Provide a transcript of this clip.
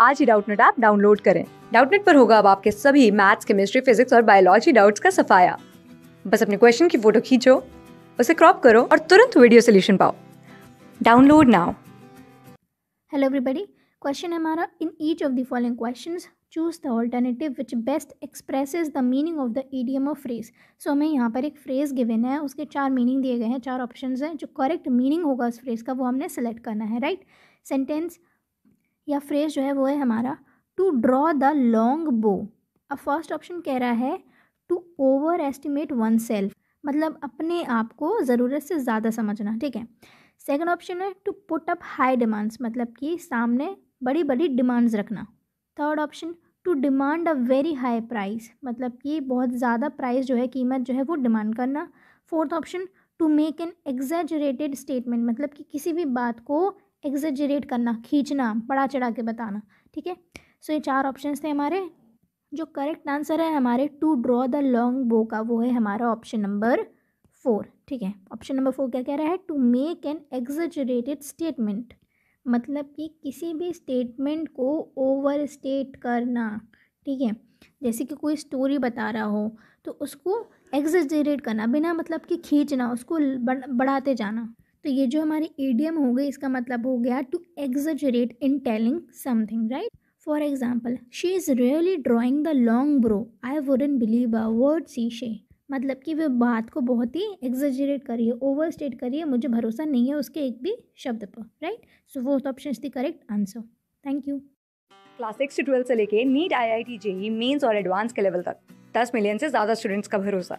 आज ही Doubtnut app download करें डाउटनेट पर होगा अब आपके सभी मैथ्स केमिस्ट्री फिजिक्स और बायोलॉजी डाउट्स का सफाया बस अपने क्वेश्चन की फोटो खींचो उसे क्रॉप करो और तुरंत वीडियो सोल्यूशन पाओ download now hello everybody question है हमारा in each of the following questions choose the alternative which best expresses the meaning of the idiom of phrase so हमें यहाँ पर एक फ्रेज़ गिवन है उसके चार मीनिंग दिए गए हैं चार ऑप्शन हैं जो करेक्ट मीनिंग होगा उस फ्रेज़ का वो हमने सेलेक्ट करना है राइट सेंटेंस या फ्रेज जो है वो है हमारा टू ड्रॉ द लॉन्ग बो अब फर्स्ट ऑप्शन कह रहा है to overestimate oneself मतलब अपने आप को ज़रूरत से ज़्यादा समझना ठीक है सेकंड ऑप्शन है to put up high demands मतलब कि सामने बड़ी बड़ी डिमांड्स रखना third option to demand a very high price मतलब कि बहुत ज़्यादा प्राइस जो है कीमत जो है वो डिमांड करना fourth option to make an exaggerated statement मतलब कि किसी भी बात को एग्जेजरेट करना खींचना बढ़ा चढ़ा के बताना ठीक है सो ये चार ऑप्शन थे हमारे जो करेक्ट आंसर है हमारे टू ड्रॉ द लॉन्ग बो का वो है हमारा ऑप्शन नंबर फोर ठीक है ऑप्शन नंबर फोर क्या कह रहा है to make an exaggerated statement मतलब कि किसी भी स्टेटमेंट को ओवर स्टेट करना ठीक है जैसे कि कोई स्टोरी बता रहा हो तो उसको एग्जरेट करना बिना मतलब कि खींचना उसको बढ़ाते जाना तो ये जो हमारे एडियम हो गए इसका मतलब हो गया to exaggerate in telling something right for example she is really drawing the long bow I wouldn't believe a word she says मतलब कि वे बात को बहुत ही एग्जरेट करिए ओवर स्टेट करिए मुझे भरोसा नहीं है उसके एक भी शब्द पर राइट सो वो option is the correct answer thank you class six से ट्वेल्थ से लेके NEET I I T JEE mains और एडवांस के लेवल तक दस मिलियन से ज़्यादा स्टूडेंट्स का भरोसा